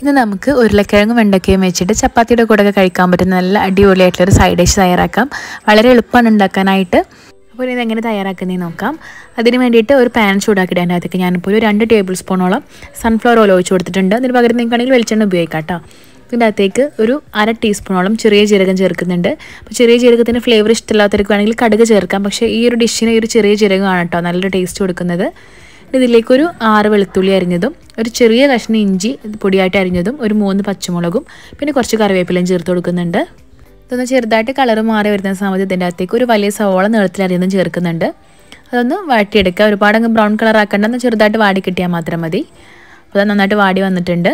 ഇന്ന് നമുക്ക് ഉരുളക്കിഴങ്ങും വെണ്ടക്കയും വെച്ചിട്ട് ചപ്പാത്തിയുടെ കൂടെ കഴിക്കാൻ പറ്റുന്ന നല്ല അടിപൊളിയായിട്ടുള്ളൊരു സൈഡ് ഡിഷ് തയ്യാറാക്കാം വളരെ എളുപ്പമാണ് ഉണ്ടാക്കാനായിട്ട് അപ്പോൾ ഇതെങ്ങനെ തയ്യാറാക്കുന്നതെന്ന് നോക്കാം അതിന് വേണ്ടിയിട്ട് ഒരു പാൻ ചൂടാക്കിയിട്ട് അതിൻ്റെ അകത്തേക്ക് ഞാനിപ്പോൾ ഒരു രണ്ട് ടേബിൾ സ്പൂണോളം സൺഫ്ലവർ ഓയിൽ ഒഴിച്ചു കൊടുത്തിട്ടുണ്ട് അതിന് പകരം നിങ്ങൾക്കാണെങ്കിൽ വെളിച്ചെണ്ണ ഉപയോഗിക്കാം കേട്ടോ ഇതിൻ്റെ അകത്തേക്ക് ഒരു അര ടീസ്പൂണോളം ചെറിയ ജീരകം ചേർക്കുന്നുണ്ട് അപ്പോൾ ചെറിയ ജീരകത്തിൻ്റെ ഫ്ലേവർ വേണമെങ്കിൽ കടുക് ചേർക്കാം പക്ഷേ ഈ ഒരു ഡിഷിന് ഈ ഒരു ചെറിയ ജീരകമാണ് കേട്ടോ നല്ലൊരു ടേസ്റ്റ് കൊടുക്കുന്നത് ഇതിലേക്കൊരു ആറ് വെളുത്തുള്ളി അരിഞ്ഞതും ഒരു ചെറിയ കഷ്ണം ഇഞ്ചി പൊടിയായിട്ട് അരിഞ്ഞതും ഒരു മൂന്ന് പച്ചമുളകും പിന്നെ കുറച്ച് കറിവേപ്പിലയും ചേർത്ത് കൊടുക്കുന്നുണ്ട് ഇതൊന്ന് ചെറുതായിട്ട് കളർ മാറി വരുന്ന സമയത്ത് ഇതിൻ്റെ അകത്തേക്ക് ഒരു വലിയ സവോള നീളത്തിൽ അരിഞ്ഞതും ചേർക്കുന്നുണ്ട് അതൊന്ന് വാട്ടിയെടുക്കുക ഒരുപാട് അങ്ങ് ബ്രൗൺ കളർ ആക്കേണ്ടതെന്ന് ചെറുതായിട്ട് വാടി കിട്ടിയാൽ മാത്രം മതി അപ്പോൾ അത് നന്നായിട്ട് വാടി വന്നിട്ടുണ്ട്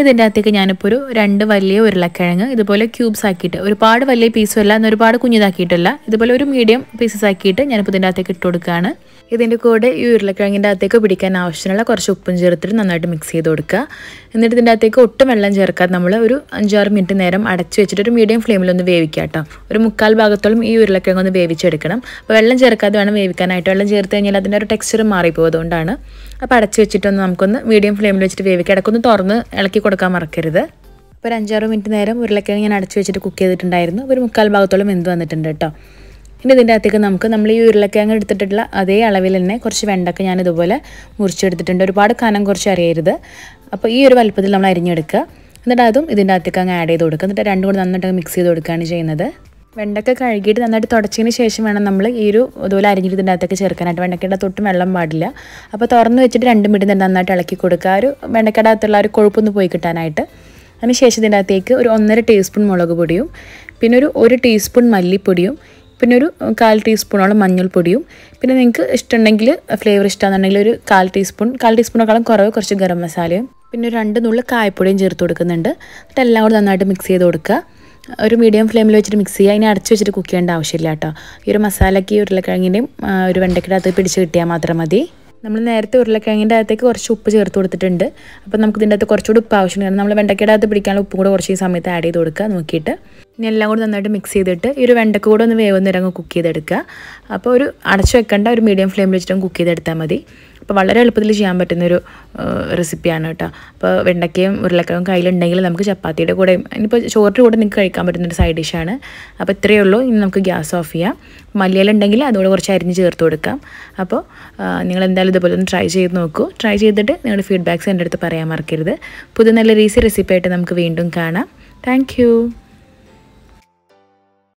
ഇതിൻ്റെ അകത്തേക്ക് ഞാനിപ്പോൾ ഒരു രണ്ട് വലിയ ഉരുളക്കിഴങ്ങ് ഇതുപോലെ ക്യൂബ്സ് ആക്കിയിട്ട് ഒരുപാട് വലിയ പീസും അല്ല എന്നാൽ ഒരുപാട് കുഞ്ഞിതാക്കിയിട്ടല്ല ഇതുപോലെ ഒരു മീഡിയം പീസസ് ആക്കിയിട്ട് ഞാനിപ്പോൾ ഇതിൻ്റെ അകത്തേക്ക് ഇട്ട് കൊടുക്കുകയാണ് ഇതിൻ്റെ കൂടെ ഈ ഉരുളക്കിഴങ്ങിൻ്റെ അകത്തേക്ക് പിടിക്കാൻ ആവശ്യമുള്ള കുറച്ച് ഉപ്പും ചേർത്തിട്ട് നന്നായിട്ട് മിക്സ് ചെയ്ത് കൊടുക്കുക എന്നിട്ട് ഇതിൻ്റെ അകത്തേക്ക് ഒട്ടും വെള്ളം ചേർക്കാതെ നമ്മൾ ഒരു അഞ്ചാറ് മിനിറ്റ് നേരം അടച്ച് വെച്ചിട്ട് ഒരു മീഡിയം ഫ്ലെയിമിൽ ഒന്ന് വേവിക്കുക കേട്ടോ ഒരു മുക്കാൽ ഭാഗത്തോളം ഈ ഉരുളക്കിഴങ്ങ് ഒന്ന് വേവിച്ചെടുക്കണം അപ്പോൾ വെള്ളം ചേർക്കാതെ വേണം വേവിക്കാനായിട്ട് വെള്ളം ചേർത്ത് കഴിഞ്ഞാൽ അതിൻ്റെ ഒരു ടെക്സ്ചർ മാറിപ്പോയതുകൊണ്ടാണ് അപ്പോൾ അടച്ച് വെച്ചിട്ടൊന്ന് നമുക്കൊന്ന് മീഡിയം ഫ്ലെയിമിൽ വെച്ചിട്ട് വേവിക്കുക ഇടക്കൊന്ന് തുറന്ന് ഇളക്കി കൊടുക്കാൻ മറക്കരുത് അപ്പോൾ ഒരു അഞ്ചാറ് മിനിറ്റ് നേരം ഉരുളക്കിഴങ്ങ് ഞാൻ അടച്ചു വെച്ചിട്ട് കുക്ക് ചെയ്തിട്ടുണ്ടായിരുന്നു ഒരു മുക്കാൽ ഭാഗത്തോളം എന്ത് വന്നിട്ടുണ്ട് കേട്ടോ ഇനി ഇതിൻ്റെ അകത്തേക്ക് നമുക്ക് നമ്മൾ ഈ ഉരുളക്കിഴങ്ങ് എടുത്തിട്ടുള്ള അതേ അളവിൽ തന്നെ കുറച്ച് വെണ്ടക്ക ഞാൻ ഇതുപോലെ മുറിച്ചെടുത്തിട്ടുണ്ട് ഒരുപാട് കനം കുറച്ച് അറിയരുത് അപ്പോൾ ഈ ഒരു വലുപ്പത്തിൽ നമ്മൾ അരിഞ്ഞെടുക്കുക എന്നിട്ട് അതും ഇതിൻ്റെ അകത്തേക്ക് അങ്ങ് ആഡ് ചെയ്ത് കൊടുക്കുക എന്നിട്ട് രണ്ടും കൂടി നന്നായിട്ട് മിക്സ് ചെയ്ത് കൊടുക്കുകയാണ് ചെയ്യുന്നത് വെണ്ടക്ക കഴുകിയിട്ട് നന്നായിട്ട് തുടച്ചതിന് ശേഷം വേണം നമ്മൾ ഈ ഒരു ഇതുപോലെ അരിഞ്ഞിരുത്തിൻ്റെ ചേർക്കാനായിട്ട് വെണ്ടക്കയുടെ തൊട്ടും വെള്ളം പാടില്ല അപ്പോൾ തുറന്ന് വെച്ചിട്ട് രണ്ടും വീട്ടിൽ നന്നായിട്ട് ഇളക്കി കൊടുക്കുക ഒരു വെണ്ടക്കയുടെ അകത്തുള്ള ഒരു കൊഴുപ്പൊന്ന് പോയി കിട്ടാനായിട്ട് അതിനുശേഷം ഇതിൻ്റെ അകത്തേക്ക് ഒരു ഒന്നര ടീസ്പൂൺ മുളക് പൊടിയും പിന്നെ ഒരു ഒരു ടീസ്പൂൺ മല്ലിപ്പൊടിയും പിന്നെ ഒരു കാൽ ടീസ്പൂണോളം മഞ്ഞൾപ്പൊടിയും പിന്നെ നിങ്ങൾക്ക് ഇഷ്ടമുണ്ടെങ്കിൽ ഫ്ലേവർ ഇഷ്ടമാണെന്നുണ്ടെങ്കിൽ ഒരു കാൽ ടീസ്പൂൺ കാൽ ടീസ്പൂണേക്കാളും കുറവ് കുറച്ച് ഗരം മസാലയും പിന്നെ രണ്ട് നുള്ളു കായപ്പൊടിയും ചേർത്ത് കൊടുക്കുന്നുണ്ട് എന്നിട്ട് എല്ലാം കൂടി നന്നായിട്ട് മിക്സ് ചെയ്ത് കൊടുക്കുക ഒരു മീഡിയം ഫ്ലെയിമിൽ വെച്ചിട്ട് മിക്സ് ചെയ്യുക അതിനെ അടച്ച് വെച്ചിട്ട് കുക്ക് ചെയ്യേണ്ട ആവശ്യമില്ല കേട്ടോ ഈ ഒരു മസാലയ്ക്ക് ഉരുളക്കിഴങ്ങിൻ്റെയും ഒരു വെണ്ടയ്ക്കയുടെ അകത്ത് പിടിച്ച് കിട്ടിയാൽ മാത്രം മതി നമ്മൾ നേരത്തെ ഉരുളക്കിഴങ്ങിൻ്റെ അകത്തേക്ക് കുറച്ച് ഉപ്പ് ചേർത്ത് കൊടുത്തിട്ടുണ്ട് അപ്പോൾ നമുക്ക് ഇതിൻ്റെ അകത്ത് കുറച്ചുകൂടി ഉപ്പ് ആവശ്യമുണ്ട് നമ്മൾ വെണ്ടയ്ക്കയുടെ അകത്ത് പിടിക്കാനുള്ള ഉപ്പ് കൂടെ കുറച്ച് ഈ സമയത്ത് ആഡ് ചെയ്ത് കൊടുക്കുക നോക്കിയിട്ട് ഇനി എല്ലാം കൂടി നന്നായിട്ട് മിക്സ് ചെയ്തിട്ട് ഈ ഒരു വെണ്ടയ്ക്ക കൂടെ ഒന്ന് വേവുന്ന ഇറങ്ങ് കുക്ക് ചെയ്തെടുക്കുക അപ്പോൾ ഒരു അടച്ചു വെക്കേണ്ട ഒരു മീഡിയം ഫ്ലെയിമിൽ വെച്ചിട്ട് കുക്ക് ചെയ്തെടുത്താൽ മതി അപ്പോൾ വളരെ എളുപ്പത്തിൽ ചെയ്യാൻ പറ്റുന്നൊരു റെസിപ്പിയാണ് കേട്ടോ അപ്പോൾ വെണ്ടയ്ക്കയും ഉരുളക്കിഴങ്ങും കയ്യിലുണ്ടെങ്കിൽ നമുക്ക് ചപ്പാത്തിയുടെ കൂടെ ഇനിയിപ്പോൾ ചോറിൻ്റെ കൂടെ നിങ്ങൾക്ക് കഴിക്കാൻ പറ്റുന്നൊരു സൈഡ് ഡിഷാണ് അപ്പോൾ ഇത്രയേ ഉള്ളൂ ഇനി നമുക്ക് ഗ്യാസ് ഓഫ് ചെയ്യാം മല്ലിയിലുണ്ടെങ്കിൽ അതുകൂടെ കുറച്ച് അരിഞ്ഞ് ചേർത്ത് കൊടുക്കാം അപ്പോൾ നിങ്ങൾ എന്തായാലും ഇതുപോലെ ഒന്ന് ട്രൈ ചെയ്ത് നോക്കൂ ട്രൈ ചെയ്തിട്ട് നിങ്ങളുടെ ഫീഡ്ബാക്ക്സ് എൻ്റെ അടുത്ത് പറയാൻ മറക്കരുത് പുതിയ നല്ല ഈസി റെസിപ്പി ആയിട്ട് നമുക്ക് വീണ്ടും കാണാം താങ്ക്